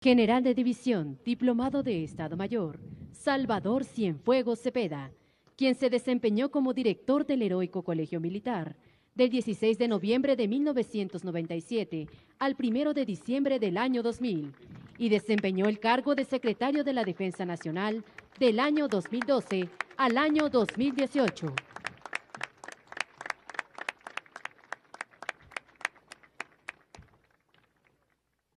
General de División, diplomado de Estado Mayor, Salvador Cienfuegos Cepeda, quien se desempeñó como director del heroico Colegio Militar del 16 de noviembre de 1997 al 1 de diciembre del año 2000 y desempeñó el cargo de secretario de la Defensa Nacional del año 2012 al año 2018.